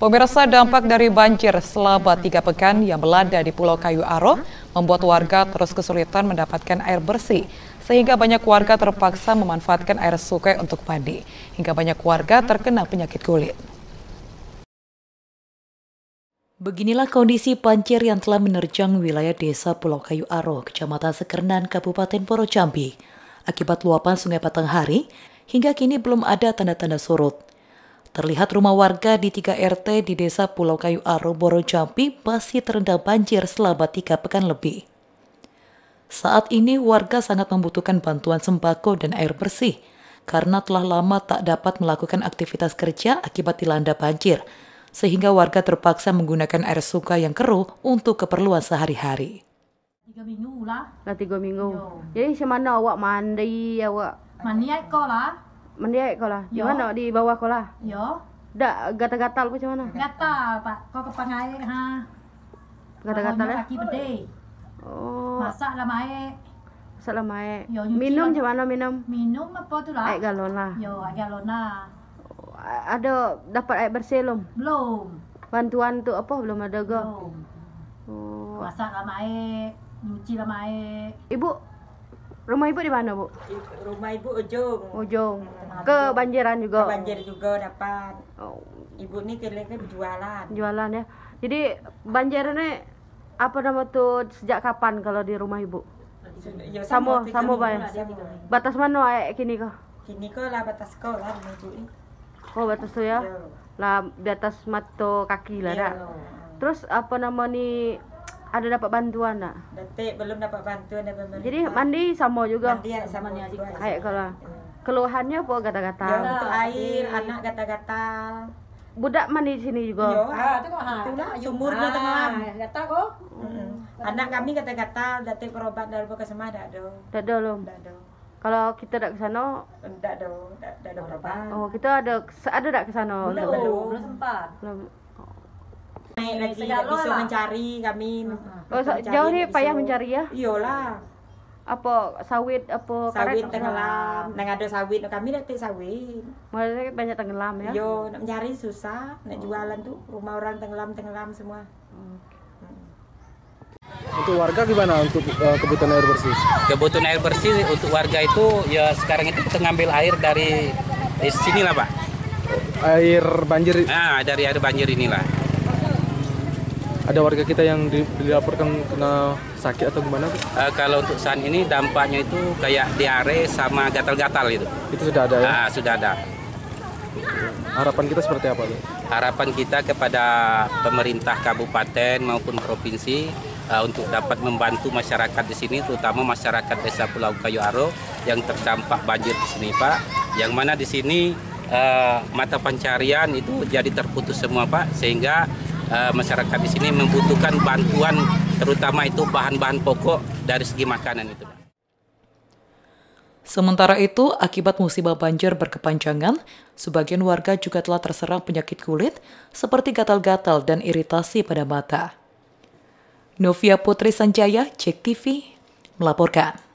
Pemirsa dampak dari banjir selama tiga pekan yang melanda di Pulau Kayu Aro membuat warga terus kesulitan mendapatkan air bersih sehingga banyak warga terpaksa memanfaatkan air sungai untuk mandi hingga banyak warga terkena penyakit kulit. Beginilah kondisi banjir yang telah menerjang wilayah desa Pulau Kayu Aro, Kecamatan Sekernan, Kabupaten Porocambi. Akibat luapan sungai Patenghari hingga kini belum ada tanda-tanda surut. Terlihat rumah warga di tiga RT di desa Pulau Kayu Aro, Jampi masih terendam banjir selama tiga pekan lebih. Saat ini warga sangat membutuhkan bantuan sembako dan air bersih karena telah lama tak dapat melakukan aktivitas kerja akibat dilanda banjir, sehingga warga terpaksa menggunakan air sungai yang keruh untuk keperluan sehari-hari. Tiga minggu lah. tiga minggu. Jadi semana awak mandi awak? Mandi aku lah mendiai kau lah di di bawah kolah. yo dak gatal-gatal macam mana gatal pak kau ke pangai ha gatal-gatal ya kaki bede oh masak lah mai masak lah mai yo, minum macam mana minum minum apa tuh lah air galon lah yo air galon lah oh, ada dapat air bersih belum belum bantuan tuh apa belum ada ke belum oh. masak lah mai nyuci lah mai ibu Rumah ibu di mana, Bu? Rumah ibu Ujung. Ujung. Banjiran juga. Banjir juga dapat. Oh. Ibu ini kelihatannya berjualan. Jualan ya. Jadi Banjirannya apa nama tuh sejak kapan kalau di rumah ibu? Ya, sama sama bay. Batas mana ayek kini kok? Kini kok lah batas kau lah rumah ini. Oh batas tuh ya. Iya. Lah di atas mata kaki lah dah. Iya. Terus apa nama nih ada dapat bantuan tak? Detik belum dapat bantuan dan pemerintah. Jadi mandi sama juga. Mandi yang sama ni juga. Kayak kalau. Keluhannya apa kata-kata. Ya, untuk air, Ayy. anak kata-kata. Budak mandi di sini juga. Yo, ah, kan, ha, tu ha. Tu nak sumur tu tengah. kata ko? Hmm. Anak kami kata-kata. datang perobat dari Bukit Semar dak do. Dak do lum. Dak do. Kalau kita dak ke sana? Dak do. Dak ada perobat. Oh, oh, kita ada ada dak ke sana? Belum, belum sempat. Belum. Iya, lagi nggak bisa mencari kami oh, mencari, jauh nih payah mencari ya iyalah apa sawit apa sawit karet, tenggelam Nggak ada sawit kami nanti sawit maksudnya banyak tenggelam ya yo iya, nak mencari susah nak jualan tuh rumah orang tenggelam tenggelam semua untuk warga gimana untuk uh, kebutuhan air bersih? Kebutuhan air bersih untuk warga itu ya sekarang itu kita ngambil air dari di sini lah pak. Air banjir? Ah, dari air banjir inilah ada warga kita yang dilaporkan kena sakit atau gimana? Uh, kalau untuk saat ini dampaknya itu kayak diare sama gatal-gatal itu. Itu sudah ada ya? Uh, sudah ada. Harapan kita seperti apa? Tuh? Harapan kita kepada pemerintah kabupaten maupun provinsi uh, untuk dapat membantu masyarakat di sini, terutama masyarakat desa Pulau Kayu Aro yang terdampak banjir di sini, Pak. Yang mana di sini uh, mata pencarian itu jadi terputus semua, Pak, sehingga Eh, masyarakat di sini membutuhkan bantuan terutama itu bahan-bahan pokok dari segi makanan itu. Sementara itu, akibat musibah banjir berkepanjangan, sebagian warga juga telah terserang penyakit kulit seperti gatal-gatal dan iritasi pada mata. Novia Putri Sanjaya, Cek melaporkan.